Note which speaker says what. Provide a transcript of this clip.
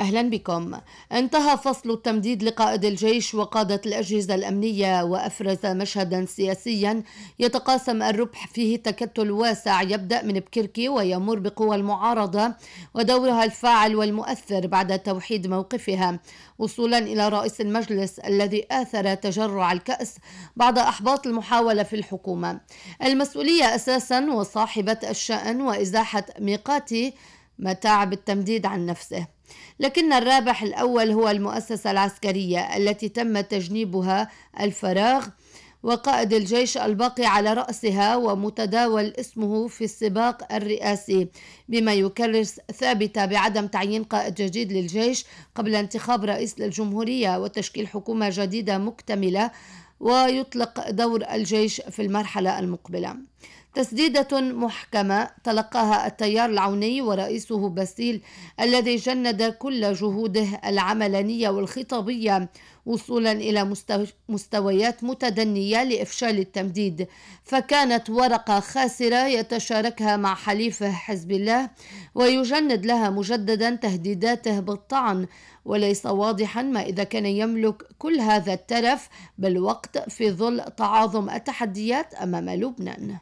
Speaker 1: أهلا بكم انتهى فصل التمديد لقائد الجيش وقادة الأجهزة الأمنية وأفرز مشهدا سياسيا يتقاسم الربح فيه تكتل واسع يبدأ من بكركي ويمر بقوى المعارضة ودورها الفاعل والمؤثر بعد توحيد موقفها وصولا إلى رئيس المجلس الذي آثر تجرع الكأس بعد إحباط المحاولة في الحكومة المسؤولية أساسا وصاحبة الشأن وإزاحة ميقاتي متاع بالتمديد عن نفسه لكن الرابح الأول هو المؤسسة العسكرية التي تم تجنيبها الفراغ وقائد الجيش الباقي على رأسها ومتداول اسمه في السباق الرئاسي بما يكرس ثابتة بعدم تعيين قائد جديد للجيش قبل انتخاب رئيس للجمهورية وتشكيل حكومة جديدة مكتملة ويطلق دور الجيش في المرحلة المقبلة تسديدة محكمة تلقاها التيار العوني ورئيسه باسيل الذي جند كل جهوده العملانية والخطابية وصولا إلى مستويات متدنية لإفشال التمديد فكانت ورقة خاسرة يتشاركها مع حليفه حزب الله ويجند لها مجددا تهديداته بالطعن وليس واضحا ما إذا كان يملك كل هذا الترف بالوقت في ظل تعاظم التحديات أمام لبنان